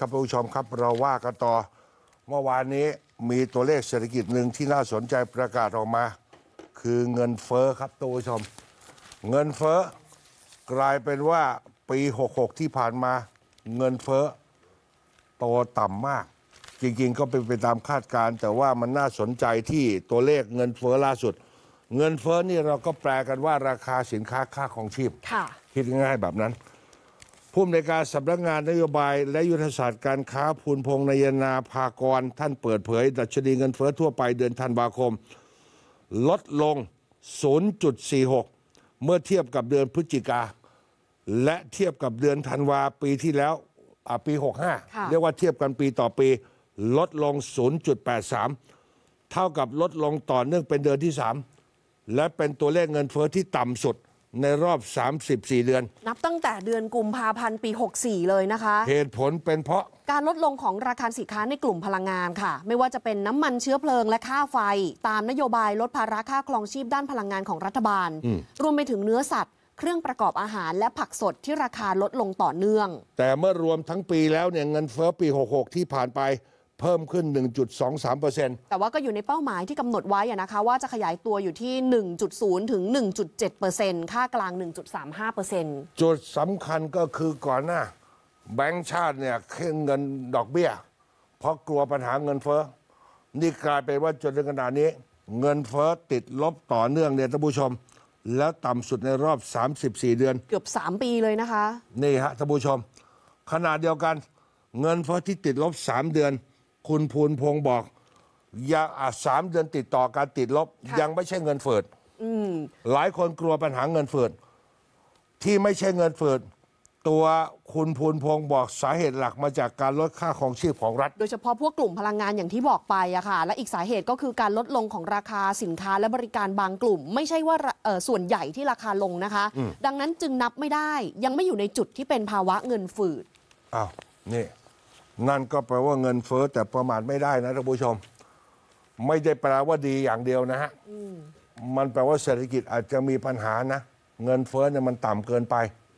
ครับผู้ชมครับเราว่ากันต่อเมื่อวานนี้มีตัวเลขเศรษฐกิจหนึ่งที่น่าสนใจประกาศออกมา คือเงินเฟอ้อครับตัวผู้ชม เงินเฟอ้อกลายเป็นว่าปี66ที่ผ่านมาเงินเฟอ้อโตต่ำมาก จริง ๆ ก็เป็นไปตามคาดการ แต่ว่ามันน่าสนใจที่ตัวเลขเงินเฟอ้อล่าสุด เงินเฟอ้อนี่เราก็แปลกันว่าราคาสินค้าค่าของชีพคิดง่ายๆแบบนั้นผู้อำนวยการสำนักงานนโยบายและยุทธศาสตร์การค้าพูนพงษ์นายนาภากรท่านเปิดเผย ดัชนีเงินเฟ้อทั่วไปเดือนธันวาคม ลดลง 0.46 เมื่อเทียบกับเดือนพฤศจิกา และเทียบกับเดือนธันวาปีที่แล้วปี 65 เรียกว่าเทียบกันปีต่อปีลดลง 0.83 เท่ากับลดลงต่อเนื่องเป็นเดือนที่ 3 และเป็นตัวเลขเงินเฟ้อที่ต่ำสุดในรอบ 34 เดือน นับตั้งแต่เดือนกุมภาพันธ์ปี 64 เลยนะคะเหตุผลเป็นเพราะ การลดลงของราคาสินค้าในกลุ่มพลังงานค่ะ ไม่ว่าจะเป็นน้ำมันเชื้อเพลิงและค่าไฟ ตามนโยบายลดภาระค่าครองชีพด้านพลังงานของรัฐบาล รวมไปถึงเนื้อสัตว์ เครื่องประกอบอาหารและผักสดที่ราคาลดลงต่อเนื่อง แต่เมื่อรวมทั้งปีแล้วเนี่ยเงินเฟ้อปี66ที่ผ่านไปเพิ่มขึ้น 1.23%แต่ว่าก็อยู่ในเป้าหมายที่กำหนดไว้นะคะว่าจะขยายตัวอยู่ที่ 1.0 ถึง 1.7%ค่ากลาง 1.35%จุดสำคัญก็คือก่อนหน้าแบงก์ชาติเนี่ยขึ้นเงินดอกเบี้ย เพราะกลัวปัญหาเงินเฟ้อ นี่กลายเป็นว่าจนถึงขนาดนี้ เงินเฟ้อติดลบต่อเนื่องเนี่ยท่านผู้ชม แล้วต่ำสุดในรอบ 34 เดือน เกือบ 3 ปีเลยนะคะ นี่ฮะท่านผู้ชม ขนาดเดียวกัน เงินเฟ้อที่ติดลบ 3 เดือนคุณภูนพงศ์บอกยาอาสามเดือนติดต่อการติดลบยังไม่ใช่เงินเฟออหลายคนกลัวปัญหาเงินเฟ้อที่ไม่ใช่เงินเฟ้อตัวคุณภูนพงศ์บอกสาเหตุหลักมาจากการลดค่าของชีพของรัฐ โดยเฉพาะพวกกลุ่มพลังงานอย่างที่บอกไปอะค่ะ และอีกสาเหตุก็คือการลดลงของราคาสินค้าและบริการบางกลุ่ม ไม่ใช่ว่าส่วนใหญ่ที่ราคาลงนะคะ ดังนั้นจึงนับไม่ได้ยังไม่อยู่ในจุดที่เป็นภาวะเงินฝืดอ้าว นี่นั่นก็แปลว่าเงินเฟ้อแต่ประมาทไม่ได้นะท่านผู้ชม ไม่ได้แปลว่าดีอย่างเดียวนะฮะมันแปลว่าเศรษฐกิจอาจจะมีปัญหานะ เงินเฟ้อเนี่ยมันต่ำเกินไป